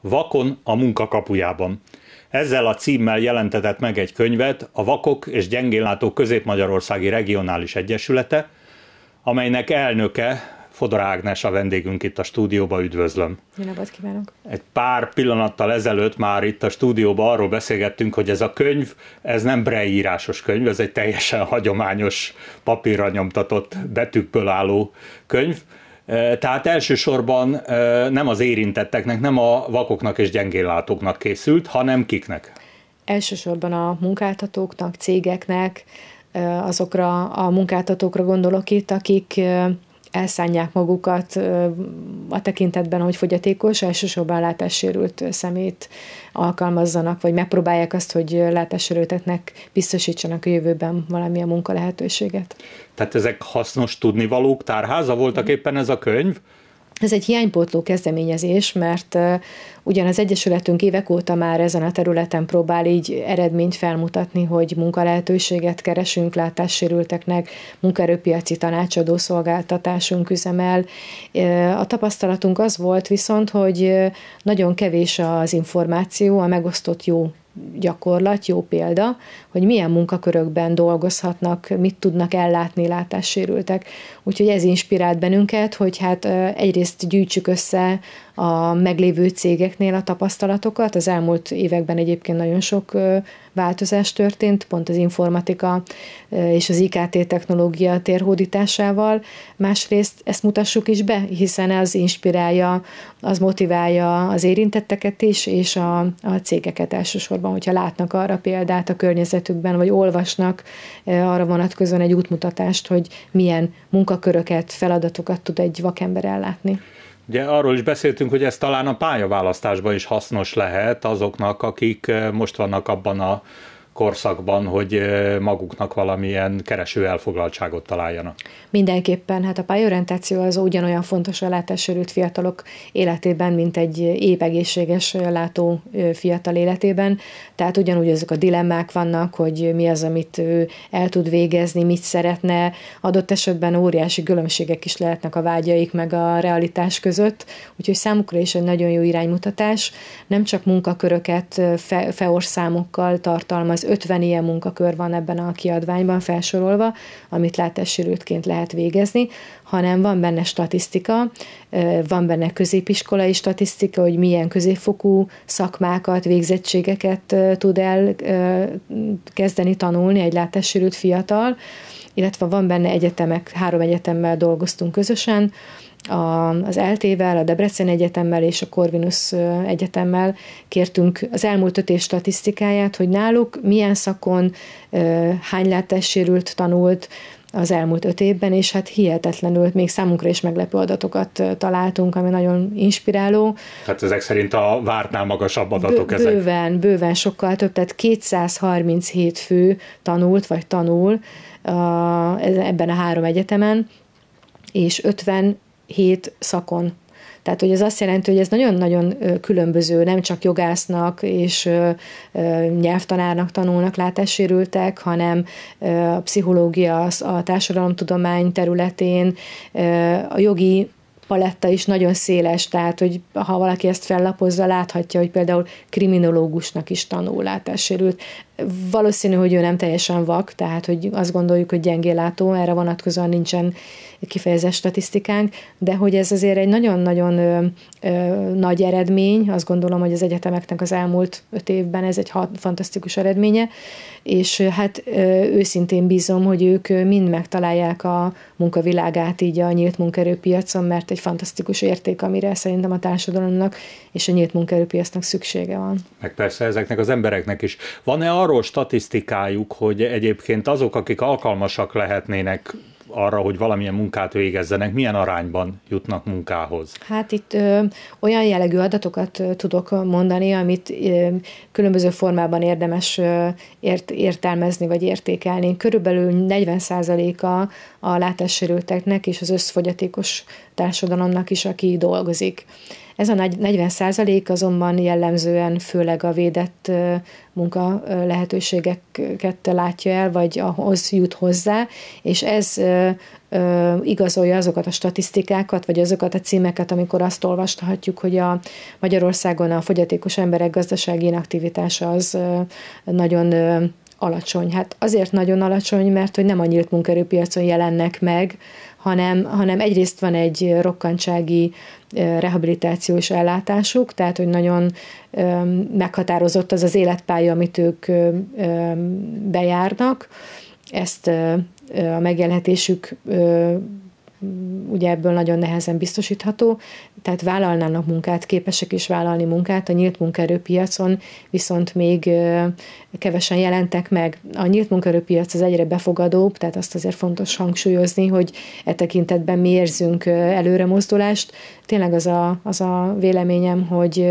Vakon a munka kapujában. Ezzel a címmel jelentetett meg egy könyvet a Vakok és Gyengénlátók Közép-Magyarországi Regionális Egyesülete, amelynek elnöke Fodor Ágnes a vendégünk itt a stúdióba, üdvözlöm. Jó napot kívánok! Egy pár pillanattal ezelőtt már itt a stúdióban arról beszélgettünk, hogy ez a könyv, ez nem breírásos könyv, ez egy teljesen hagyományos papírra nyomtatott betűkből álló könyv, tehát elsősorban nem az érintetteknek, nem a vakoknak és gyengéllátóknak készült, hanem kiknek? Elsősorban a munkáltatóknak, cégeknek, azokra a munkáltatókra gondolok itt, akik elszánják magukat a tekintetben, hogy fogyatékos, elsősorban látássérült szemét alkalmazzanak, vagy megpróbálják azt, hogy látássérülteknek biztosítsanak a jövőben valamilyen munkalehetőséget. Tehát ezek hasznos tudnivalók tárháza voltak éppen ez a könyv? Ez egy hiánypótló kezdeményezés, mert ugyan az Egyesületünk évek óta már ezen a területen próbál így eredményt felmutatni, hogy munkalehetőséget keresünk látássérülteknek, munkaerőpiaci tanácsadó szolgáltatásunk üzemel. a tapasztalatunk az volt viszont, hogy nagyon kevés az információ, a megosztott jó gyakorlat, jó példa, hogy milyen munkakörökben dolgozhatnak, mit tudnak ellátni látássérültek. Úgyhogy ez inspirált bennünket, hogy hát egyrészt gyűjtsük össze a meglévő cégeknél a tapasztalatokat. Az elmúlt években egyébként nagyon sok változás történt, pont az informatika és az IKT technológia térhódításával. Másrészt ezt mutassuk is be, hiszen ez inspirálja, az motiválja az érintetteket is, és a, a cégeket elsősorban, hogyha látnak arra példát a környezetükben, vagy olvasnak arra vonatkozóan egy útmutatást, hogy milyen munkaköröket, feladatokat tud egy vakember ellátni. Ugye arról is beszéltünk, hogy ez talán a pályaválasztásban is hasznos lehet azoknak, akik eh, most vannak abban a korszakban, hogy maguknak valamilyen kereső elfoglaltságot találjanak. Mindenképpen, hát a pályorientáció az ugyanolyan fontos a látássérült fiatalok életében, mint egy épegészséges látó fiatal életében. Tehát ugyanúgy ezek a dilemmák vannak, hogy mi az, amit ő el tud végezni, mit szeretne. Adott esetben óriási különbségek is lehetnek a vágyaik meg a realitás között, úgyhogy számukra is egy nagyon jó iránymutatás. Nem csak munkaköröket, feorszámokkal tartalmaz 50 ilyen munkakör van ebben a kiadványban felsorolva, amit látássérültként lehet végezni, hanem van benne statisztika, van benne középiskolai statisztika, hogy milyen középfokú szakmákat, végzettségeket tud el kezdeni tanulni egy látássérült fiatal, illetve van benne egyetemek, három egyetemmel dolgoztunk közösen, a, az LT-vel, a Debrecen Egyetemmel és a Corvinus Egyetemmel kértünk az elmúlt öt év statisztikáját, hogy náluk milyen szakon hány látássérült tanult, az elmúlt öt évben, és hát hihetetlenül még számunkra is meglepő adatokat találtunk, ami nagyon inspiráló. Tehát ezek szerint a vártnál magasabb adatok Bő, ezek? Bőven, bőven sokkal több, tehát 237 fő tanult, vagy tanul ebben a három egyetemen, és 50 hét szakon. Tehát, hogy ez azt jelenti, hogy ez nagyon-nagyon különböző, nem csak jogásznak és nyelvtanárnak tanulnak látássérültek, hanem a pszichológia, a társadalomtudomány területén, a jogi paletta is nagyon széles, tehát hogy ha valaki ezt fellapozza, láthatja, hogy például kriminológusnak is tanul látássérült, Valószínű, hogy ő nem teljesen vak, tehát hogy azt gondoljuk, hogy gyengélátó, erre vonatkozóan nincsen kifejezett statisztikánk, de hogy ez azért egy nagyon-nagyon ö, ö, nagy eredmény, azt gondolom, hogy az egyetemeknek az elmúlt öt évben ez egy hat, fantasztikus eredménye, és hát ö, őszintén bízom, hogy ők mind megtalálják a munkavilágát így a nyílt munkerőpiacon, mert egy fantasztikus érték, amire szerintem a társadalomnak és a nyílt munkerőpiacnak szüksége van. Meg persze ezeknek az embereknek is. Van-e arra arról statisztikájuk, hogy egyébként azok, akik alkalmasak lehetnének arra, hogy valamilyen munkát végezzenek, milyen arányban jutnak munkához? Hát itt ö, olyan jellegű adatokat ö, tudok mondani, amit ö, különböző formában érdemes ö, ért, értelmezni vagy értékelni. Körülbelül 40%-a a, látássérülteknek és az összfogyatékos társadalomnak is, aki dolgozik. Ez a 40 százalék azonban jellemzően főleg a védett munka lehetőségeket látja el, vagy ahhoz jut hozzá, és ez igazolja azokat a statisztikákat, vagy azokat a címeket, amikor azt olvashatjuk, hogy a Magyarországon a fogyatékos emberek gazdasági inaktivitása az nagyon alacsony. Hát azért nagyon alacsony, mert hogy nem a nyílt munkerőpiacon jelennek meg, hanem, hanem egyrészt van egy rokkantsági rehabilitációs ellátásuk, tehát hogy nagyon meghatározott az az életpálya, amit ők bejárnak, ezt a megélhetésük ugye ebből nagyon nehezen biztosítható, tehát vállalnának munkát, képesek is vállalni munkát a nyílt munkaerőpiacon, viszont még kevesen jelentek meg. A nyílt munkaerőpiac az egyre befogadóbb, tehát azt azért fontos hangsúlyozni, hogy e tekintetben mi érzünk előremozdulást, tényleg az a, az a véleményem, hogy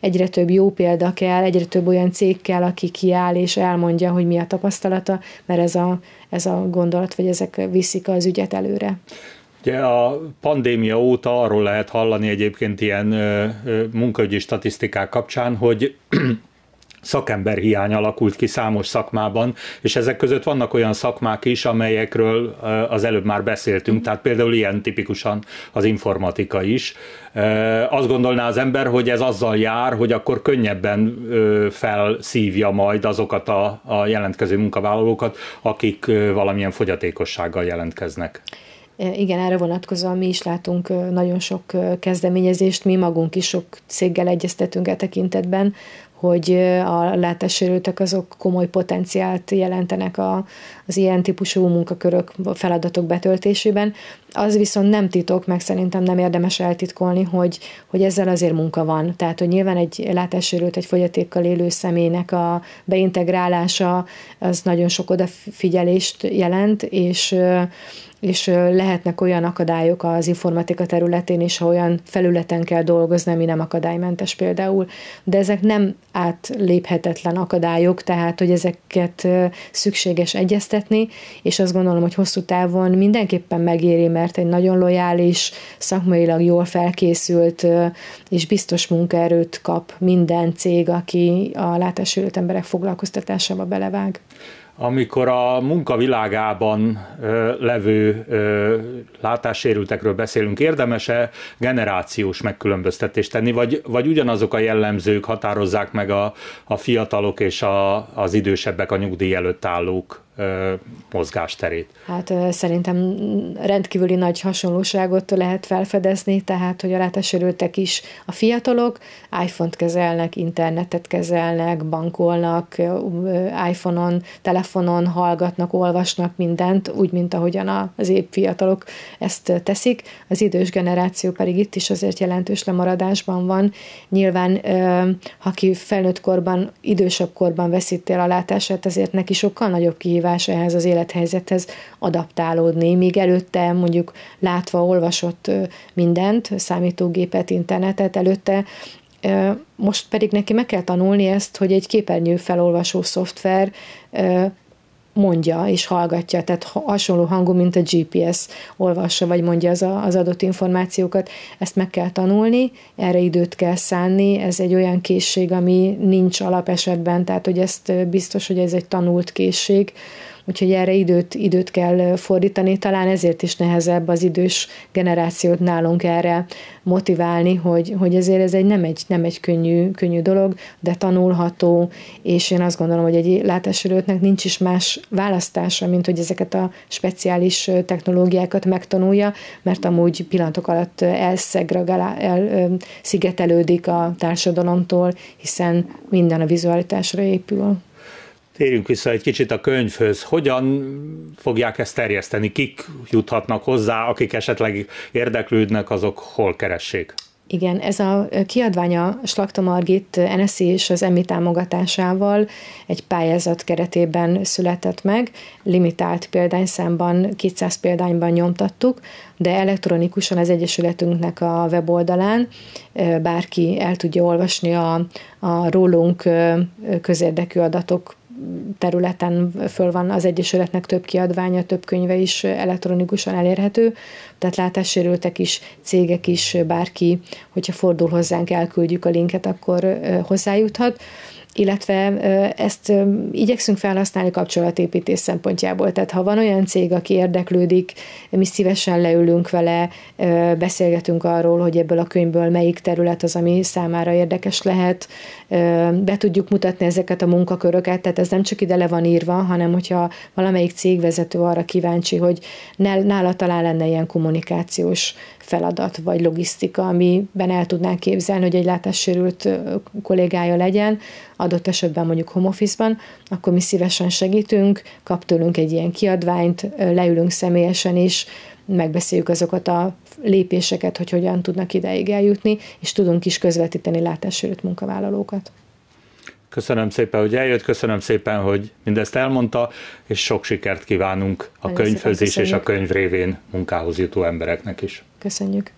egyre több jó példa kell, egyre több olyan cég kell, aki kiáll és elmondja, hogy mi a tapasztalata, mert ez a, ez a gondolat, vagy ezek viszik az ügyet előre. Ugye a pandémia óta arról lehet hallani egyébként ilyen munkaügyi statisztikák kapcsán, hogy szakember hiány alakult ki számos szakmában, és ezek között vannak olyan szakmák is, amelyekről eh, az előbb már beszéltünk, mm. tehát például ilyen tipikusan az informatika is. Eh, azt gondolná az ember, hogy ez azzal jár, hogy akkor könnyebben eh, felszívja majd azokat a, a jelentkező munkavállalókat, akik valamilyen fogyatékossággal jelentkeznek. E, igen, erre vonatkozóan mi is látunk nagyon sok kezdeményezést, mi magunk is sok céggel egyeztetünk e tekintetben, hogy a látássérültek azok komoly potenciált jelentenek a, az ilyen típusú munkakörök, feladatok betöltésében, az viszont nem titok, meg szerintem nem érdemes eltitkolni, hogy, hogy ezzel azért munka van. Tehát, hogy nyilván egy látássérült, egy fogyatékkal élő személynek a beintegrálása az nagyon sok odafigyelést jelent, és és lehetnek olyan akadályok az informatika területén is, ha olyan felületen kell dolgozni, ami nem akadálymentes például, de ezek nem átléphetetlen akadályok, tehát hogy ezeket szükséges egyeztetni, és azt gondolom, hogy hosszú távon mindenképpen megéri, mert egy nagyon lojális, szakmailag jól felkészült és biztos munkaerőt kap minden cég, aki a látássérült emberek foglalkoztatásába belevág amikor a munkavilágában levő látássérültekről beszélünk, érdemese generációs megkülönböztetést tenni, vagy, vagy ugyanazok a jellemzők határozzák meg a, a fiatalok és a, az idősebbek, a nyugdíj előtt állók mozgásterét. Hát szerintem rendkívüli nagy hasonlóságot lehet felfedezni, tehát hogy a látásérültek is a fiatalok iPhone-t kezelnek, internetet kezelnek, bankolnak, iPhone-on, telefonon hallgatnak, olvasnak mindent, úgy, mint ahogyan az épp fiatalok ezt teszik. Az idős generáció pedig itt is azért jelentős lemaradásban van. Nyilván, ha ki felnőtt korban, idősebb korban veszítél a látását, ezért neki sokkal nagyobb kihívás kihívás ehhez az élethelyzethez adaptálódni, míg előtte mondjuk látva, olvasott mindent, számítógépet, internetet, előtte most pedig neki meg kell tanulni ezt, hogy egy képernyő felolvasó szoftver mondja és hallgatja, tehát hasonló hangú, mint a GPS olvassa, vagy mondja az, a, az adott információkat. Ezt meg kell tanulni, erre időt kell szánni, ez egy olyan készség, ami nincs alapesetben, tehát hogy ezt biztos, hogy ez egy tanult készség, úgyhogy erre időt, időt kell fordítani. Talán ezért is nehezebb az idős generációt nálunk erre motiválni, hogy, hogy ezért ez egy nem egy, nem egy könnyű, könnyű dolog, de tanulható, és én azt gondolom, hogy egy látásérőtnek nincs is más választása, mint hogy ezeket a speciális technológiákat megtanulja, mert amúgy pillanatok alatt elszegregál, szigetelődik a társadalomtól, hiszen minden a vizualitásra épül. Térjünk vissza egy kicsit a könyvhöz. Hogyan fogják ezt terjeszteni? Kik juthatnak hozzá, akik esetleg érdeklődnek, azok hol keressék? Igen, ez a a Slakta Margit NSZI és az EMI támogatásával egy pályázat keretében született meg, limitált példányszámban, 200 példányban nyomtattuk, de elektronikusan az Egyesületünknek a weboldalán bárki el tudja olvasni a, a rólunk közérdekű adatok területen föl van az Egyesületnek több kiadványa, több könyve is elektronikusan elérhető, tehát látássérültek is, cégek is, bárki, hogyha fordul hozzánk, elküldjük a linket, akkor hozzájuthat illetve ezt igyekszünk felhasználni kapcsolatépítés szempontjából. Tehát ha van olyan cég, aki érdeklődik, mi szívesen leülünk vele, beszélgetünk arról, hogy ebből a könyvből melyik terület az, ami számára érdekes lehet, be tudjuk mutatni ezeket a munkaköröket, tehát ez nem csak ide le van írva, hanem hogyha valamelyik cégvezető arra kíváncsi, hogy nála talán lenne ilyen kommunikációs feladat vagy logisztika, amiben el tudnánk képzelni, hogy egy látássérült kollégája legyen, adott esetben mondjuk home office-ban, akkor mi szívesen segítünk, kap tőlünk egy ilyen kiadványt, leülünk személyesen is, megbeszéljük azokat a lépéseket, hogy hogyan tudnak ideig eljutni, és tudunk is közvetíteni látássérült munkavállalókat. Köszönöm szépen, hogy eljött, köszönöm szépen, hogy mindezt elmondta, és sok sikert kívánunk a Nagyon könyvhöz és a könyv révén munkához jutó embereknek is. Köszönjük!